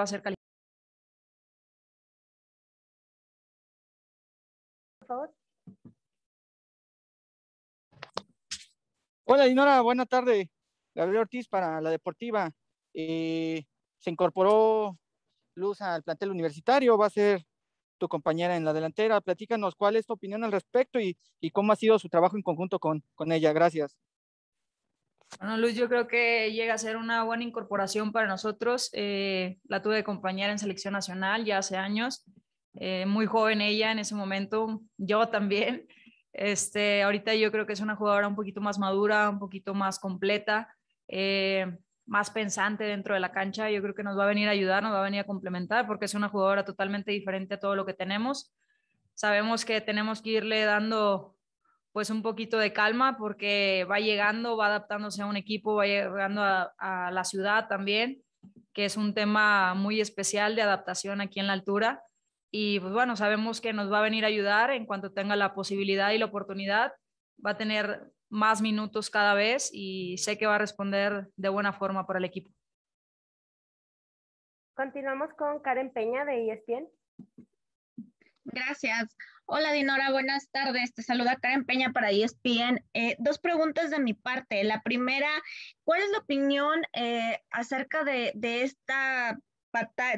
a ser Por favor. Hola, Dinora, buena tarde. Gabriel Ortiz para la Deportiva. Eh, se incorporó Luz al plantel universitario, va a ser tu compañera en la delantera. Platícanos cuál es tu opinión al respecto y, cómo ha sido su trabajo en conjunto con, con ella. Gracias. Bueno, Luz, yo creo que llega a ser una buena incorporación para nosotros. Eh, la tuve de compañera en selección nacional ya hace años. Eh, muy joven ella en ese momento, yo también. Este, ahorita yo creo que es una jugadora un poquito más madura, un poquito más completa, eh, más pensante dentro de la cancha. Yo creo que nos va a venir a ayudar, nos va a venir a complementar porque es una jugadora totalmente diferente a todo lo que tenemos. Sabemos que tenemos que irle dando pues un poquito de calma porque va llegando, va adaptándose a un equipo, va llegando a, la ciudad también, que es un tema muy especial de adaptación aquí en la altura. Y pues bueno, sabemos que nos va a venir a ayudar en cuanto tenga la posibilidad y la oportunidad. Va a tener más minutos cada vez y sé que va a responder de buena forma para el equipo. Continuamos con Karen Peña de ESPN. Gracias. Hola Dinora, buenas tardes. Te saluda Karen Peña para ESPN. Eh, dos preguntas de mi parte. La primera, ¿cuál es la opinión eh, acerca de, de, esta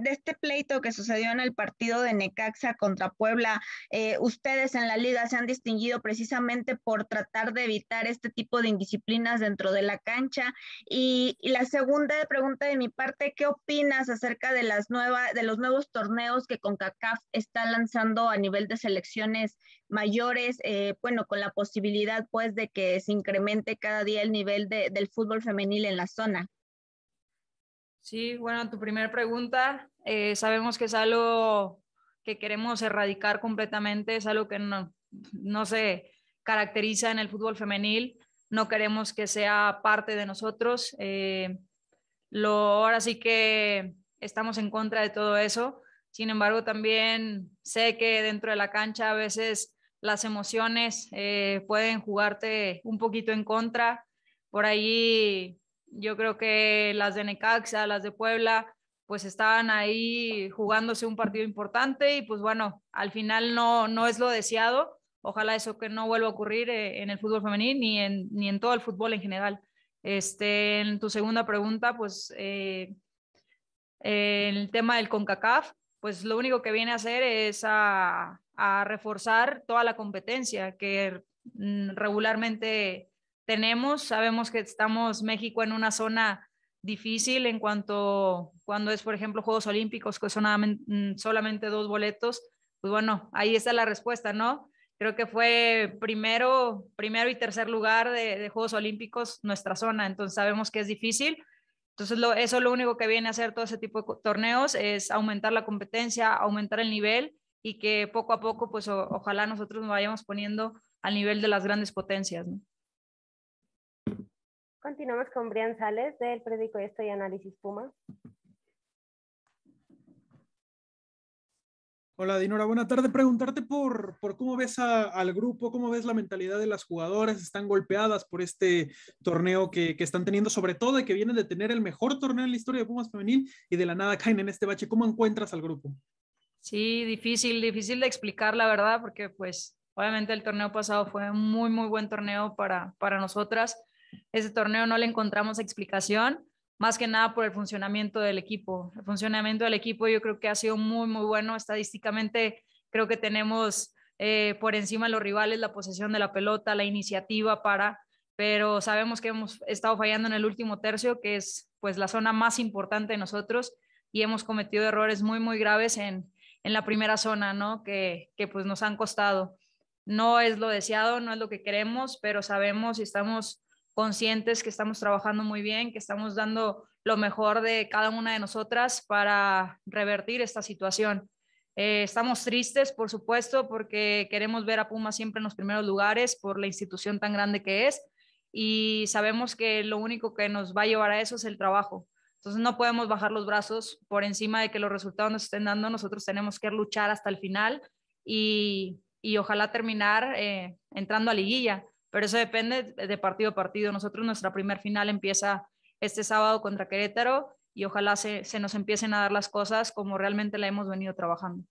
de este pleito que sucedió en el partido de Necaxa contra Puebla, eh, ustedes en la liga se han distinguido precisamente por tratar de evitar este tipo de indisciplinas dentro de la cancha. Y, la segunda pregunta de mi parte, ¿qué opinas acerca de las nuevas, de los nuevos torneos que CONCACAF está lanzando a nivel de selecciones mayores? Eh, bueno, con la posibilidad pues de que se incremente cada día el nivel del fútbol femenil en la zona. Sí, bueno, tu primera pregunta, eh, sabemos que es algo que queremos erradicar completamente, es algo que no, se caracteriza en el fútbol femenil, no queremos que sea parte de nosotros. Eh, lo, ahora sí que estamos en contra de todo eso. Sin embargo, también sé que dentro de la cancha a veces las emociones eh, pueden jugarte un poquito en contra. Por ahí yo creo que las de Necaxa, las de Puebla, pues estaban ahí jugándose un partido importante y pues bueno, al final no, no es lo deseado. Ojalá eso que no vuelva a ocurrir eh, en el fútbol femenil ni en, ni en todo el fútbol en general. Este, en tu segunda pregunta, pues eh, el tema del CONCACAF, pues lo único que viene a hacer es a, a reforzar toda la competencia que mm, regularmente tenemos. Sabemos que estamos México en una zona difícil en cuanto cuando es, por ejemplo, Juegos Olímpicos, que son mm, solamente dos boletos. Pues bueno, ahí está la respuesta, ¿no? Creo que fue primero, primero y tercer lugar de, Juegos Olímpicos nuestra zona, entonces sabemos que es difícil. Entonces, eso lo único que viene a hacer todo ese tipo de torneos es aumentar la competencia, aumentar el nivel y que poco a poco, pues ojalá nosotros nos vayamos poniendo al nivel de las grandes potencias. ¿no? Continuamos con Brian Sales del periódico Esto y Análisis Puma. Hola Dinora, buena tarde. Preguntarte por, por cómo ves al grupo, cómo ves la mentalidad de las jugadoras, están golpeadas por este torneo que, que, están teniendo, sobre todo y que vienen de tener el mejor torneo en la historia de Pumas Femenil y de la nada caen en este bache. ¿Cómo encuentras al grupo? Sí, difícil, difícil de explicar la verdad, porque pues obviamente el torneo pasado fue un muy, muy buen torneo para, para nosotras. Ese torneo no le encontramos explicación, más que nada por el funcionamiento del equipo. El funcionamiento del equipo yo creo que ha sido muy, muy bueno. Estadísticamente creo que tenemos eh, por encima de los rivales la posesión de la pelota, la iniciativa para, pero sabemos que hemos estado fallando en el último tercio, que es pues la zona más importante de nosotros y hemos cometido errores muy, muy graves en, en la primera zona, ¿no? Que, que pues nos han costado. No es lo deseado, no es lo que queremos, pero sabemos y estamos conscientes que estamos trabajando muy bien, que estamos dando lo mejor de cada una de nosotras para revertir esta situación. Eh, estamos tristes, por supuesto, porque queremos ver a Puma siempre en los primeros lugares por la institución tan grande que es y sabemos que lo único que nos va a llevar a eso es el trabajo. Entonces no podemos bajar los brazos por encima de que los resultados nos estén dando, nosotros tenemos que luchar hasta el final y, ojalá terminar eh, entrando a liguilla pero eso depende de partido a partido. Nosotros nuestra primer final empieza este sábado contra Querétaro y ojalá se, se nos empiecen a dar las cosas como realmente la hemos venido trabajando.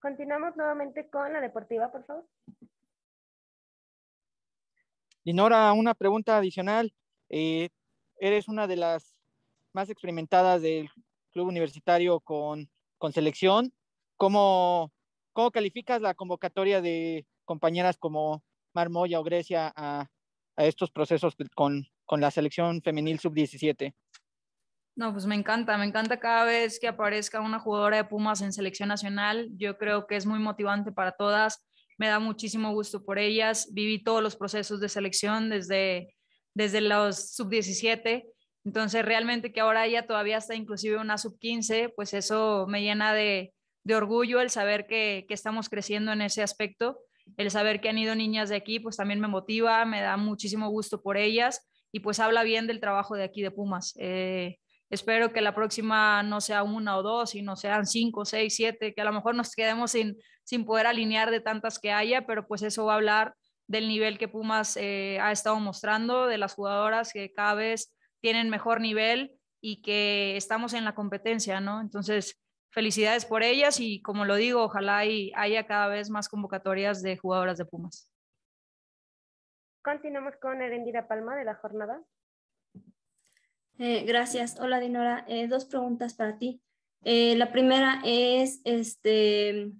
Continuamos nuevamente con la deportiva, por favor. Dinora, una pregunta adicional. Eh, eres una de las más experimentadas del club universitario con, con selección. ¿Cómo, ¿Cómo calificas la convocatoria de, compañeras como Marmoya o Grecia a, estos procesos con, con la selección femenil sub-17? No, pues me encanta, me encanta cada vez que aparezca una jugadora de Pumas en selección nacional. Yo creo que es muy motivante para todas. Me da muchísimo gusto por ellas. Viví todos los procesos de selección desde, desde los sub-17. Entonces, realmente que ahora ella todavía está inclusive una sub-15, pues eso me llena de, de orgullo el saber que, que, estamos creciendo en ese aspecto el saber que han ido niñas de aquí, pues también me motiva, me da muchísimo gusto por ellas y pues habla bien del trabajo de aquí de Pumas. Eh, espero que la próxima no sea una o dos, sino sean cinco, seis, siete, que a lo mejor nos quedemos sin, sin poder alinear de tantas que haya, pero pues eso va a hablar del nivel que Pumas eh, ha estado mostrando, de las jugadoras que cada vez tienen mejor nivel y que estamos en la competencia, ¿no? Entonces, felicidades por ellas y como lo digo, ojalá haya cada vez más convocatorias de jugadoras de Pumas. Continuamos con Erendira Palma de la jornada. Eh, gracias. Hola Dinora. Eh, dos preguntas para ti. Eh, la primera es este,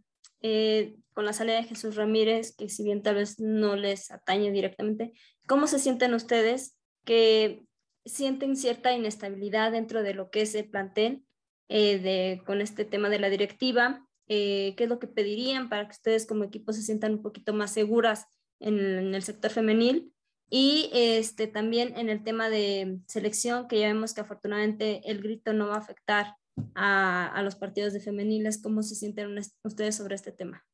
con la salida de Jesús Ramírez, que si bien tal vez no les atañe directamente, ¿cómo se sienten ustedes que sienten cierta inestabilidad dentro de lo que se el eh, con este tema de la directiva, eh, qué es lo que pedirían para que ustedes como equipo se sientan un poquito más seguras en, el sector femenil y este, también en el tema de selección, que ya vemos que afortunadamente el grito no va a afectar a, los partidos de femeniles, ¿cómo se sienten ustedes sobre este tema?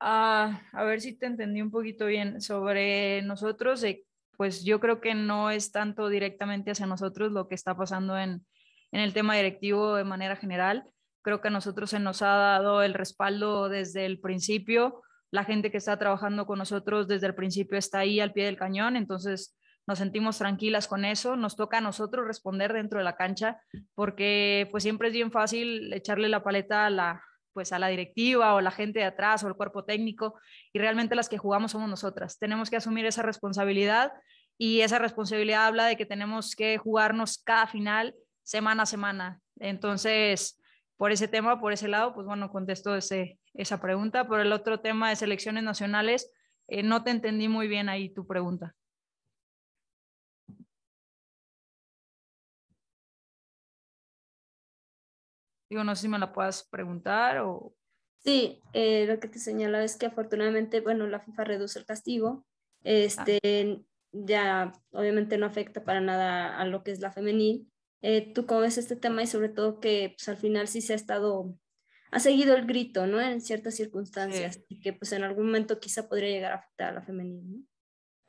Ah, a ver si te entendí un poquito bien. Sobre nosotros, eh, pues yo creo que no es tanto directamente hacia nosotros lo que está pasando en, en el tema directivo de manera general. Creo que a nosotros se nos ha dado el respaldo desde el principio. La gente que está trabajando con nosotros desde el principio está ahí al pie del cañón, entonces nos sentimos tranquilas con eso, nos toca a nosotros responder dentro de la cancha, porque pues siempre es bien fácil echarle la paleta a la, pues a la directiva o la gente de atrás o el cuerpo técnico y realmente las que jugamos somos nosotras. Tenemos que asumir esa responsabilidad y esa responsabilidad habla de que tenemos que jugarnos cada final semana a semana. Entonces, por ese tema, por ese lado, pues bueno, contesto ese, esa pregunta. Por el otro tema de selecciones nacionales, eh, no te entendí muy bien ahí tu pregunta. Digo, no sé si me la puedas preguntar o... Sí, eh, lo que te señalaba es que afortunadamente, bueno, la FIFA reduce el castigo. Ah. Este, ya obviamente no afecta para nada a lo que es la femenil, eh, tú cómo ves este tema y sobre todo que pues, al final sí se ha estado, ha seguido el grito, ¿no? En ciertas circunstancias y que pues en algún momento quizá podría llegar a afectar a la femenina, ¿no?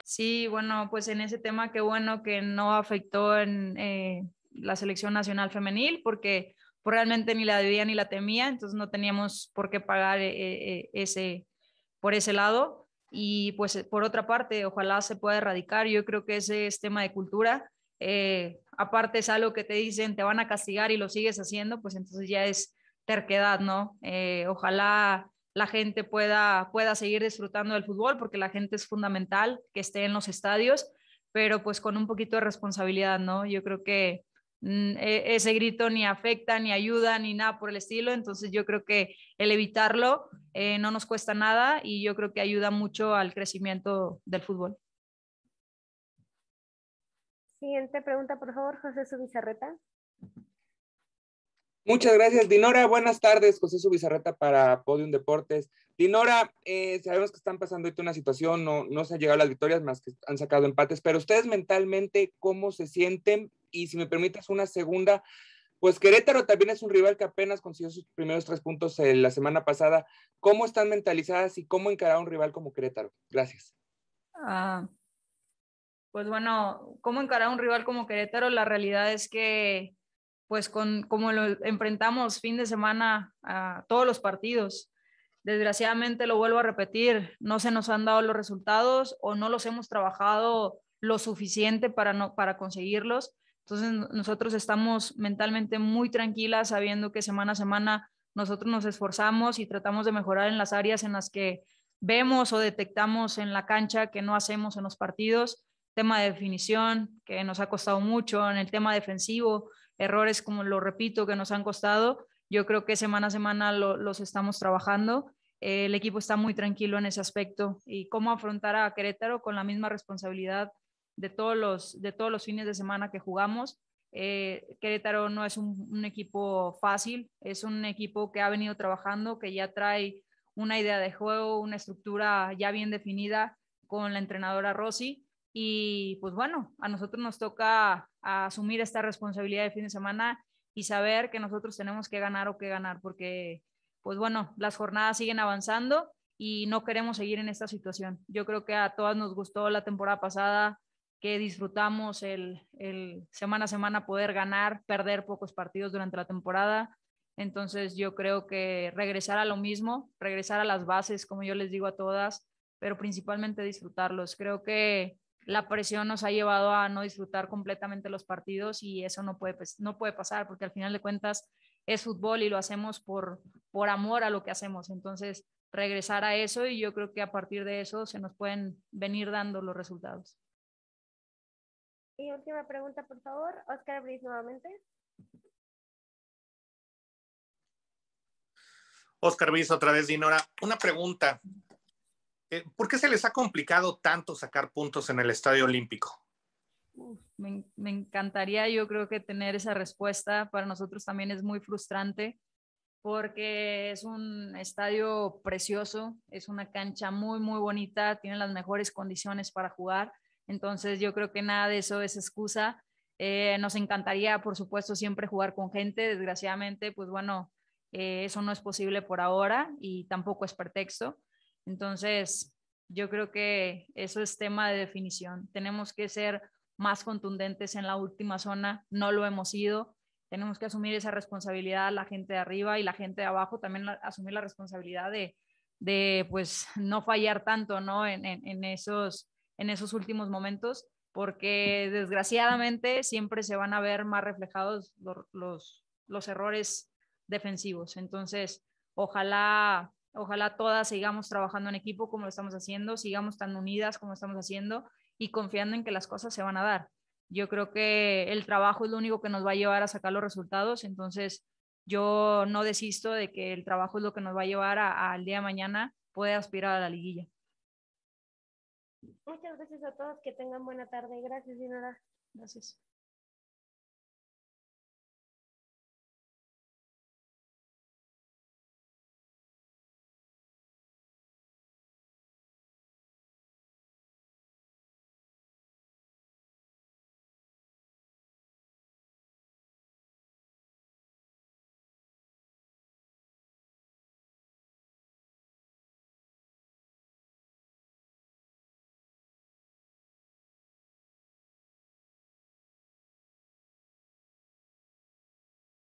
Sí, bueno, pues en ese tema qué bueno que no afectó en eh, la selección nacional femenil porque pues, realmente ni la debía ni la temía, entonces no teníamos por qué pagar eh, ese, por ese lado. Y pues por otra parte, ojalá se pueda erradicar, yo creo que ese es tema de cultura eh, aparte es algo que te dicen, te van a castigar y lo sigues haciendo, pues entonces ya es terquedad, ¿no? Eh, ojalá la gente pueda, pueda seguir disfrutando del fútbol, porque la gente es fundamental que esté en los estadios, pero pues con un poquito de responsabilidad, ¿no? Yo creo que mm, e, ese grito ni afecta, ni ayuda, ni nada por el estilo, entonces yo creo que el evitarlo eh, no nos cuesta nada y yo creo que ayuda mucho al crecimiento del fútbol. Siguiente pregunta, por favor, José Subizarreta. Muchas gracias, Dinora. Buenas tardes, José Subizarreta para Podium Deportes. Dinora, eh, sabemos que están pasando ahorita una situación, no, no se han llegado a las victorias, más que han sacado empates, pero ustedes mentalmente, ¿cómo se sienten? Y si me permitas una segunda, pues Querétaro también es un rival que apenas consiguió sus primeros tres puntos eh, la semana pasada. ¿Cómo están mentalizadas y cómo encarar a un rival como Querétaro? Gracias. Ah, pues bueno, cómo encarar a un rival como Querétaro, la realidad es que pues como lo enfrentamos fin de semana a todos los partidos. Desgraciadamente lo vuelvo a repetir, no se nos han dado los resultados o no los hemos trabajado lo suficiente para para conseguirlos. Entonces nosotros estamos mentalmente muy tranquilas sabiendo que semana a semana nosotros nos esforzamos y tratamos de mejorar en las áreas en las que vemos o detectamos en la cancha que no hacemos en los partidos tema de definición, que nos ha costado mucho, en el tema defensivo, errores, como lo repito, que nos han costado. Yo creo que semana a semana los estamos trabajando. Eh, el equipo está muy tranquilo en ese aspecto y cómo afrontar a Querétaro con la misma responsabilidad de todos los, de todos los fines de semana que jugamos. Eh, Querétaro no es un, un, equipo fácil, es un equipo que ha venido trabajando, que ya trae una idea de juego, una estructura ya bien definida con la entrenadora Rossi y pues bueno, a nosotros nos toca asumir esta responsabilidad de fin de semana y saber que nosotros tenemos que ganar o que ganar, porque pues bueno, las jornadas siguen avanzando y no queremos seguir en esta situación. Yo creo que a todas nos gustó la temporada pasada, que disfrutamos el, semana a semana poder ganar, perder pocos partidos durante la temporada. Entonces yo creo que regresar a lo mismo, regresar a las bases, como yo les digo a todas, pero principalmente disfrutarlos. Creo que la presión nos ha llevado a no disfrutar completamente los partidos y eso no puede, pues, no puede pasar porque al final de cuentas es fútbol y lo hacemos por, amor a lo que hacemos. Entonces, regresar a eso y yo creo que a partir de eso se nos pueden venir dando los resultados. Y última pregunta, por favor, Oscar Briz nuevamente. Oscar Briz, otra vez, Dinora. Una pregunta. Eh, ¿por qué se les ha complicado tanto sacar puntos en el Estadio Olímpico? me, encantaría yo creo que tener esa respuesta. Para nosotros también es muy frustrante porque es un estadio precioso, es una cancha muy, muy bonita, tiene las mejores condiciones para jugar. Entonces yo creo que nada de eso es excusa. Eh, nos encantaría, por supuesto, siempre jugar con gente. Desgraciadamente, pues bueno, eh, eso no es posible por ahora y tampoco es pretexto. Entonces, yo creo que eso es tema de definición. Tenemos que ser más contundentes en la última zona, no lo hemos sido. Tenemos que asumir esa responsabilidad la gente de arriba y la gente de abajo también asumir la responsabilidad de, pues no fallar tanto ¿no? En, esos, en esos últimos momentos, porque desgraciadamente siempre se van a ver más reflejados los, los errores defensivos. Entonces, ojalá Ojalá todas sigamos trabajando en equipo como lo estamos haciendo, sigamos tan unidas como estamos haciendo y confiando en que las cosas se van a dar. Yo creo que el trabajo es lo único que nos va a llevar a sacar los resultados, entonces yo no desisto de que el trabajo es lo que nos va a llevar al día de mañana poder aspirar a la liguilla. Muchas gracias a todos, que tengan buena tarde. Gracias, señora. Gracias.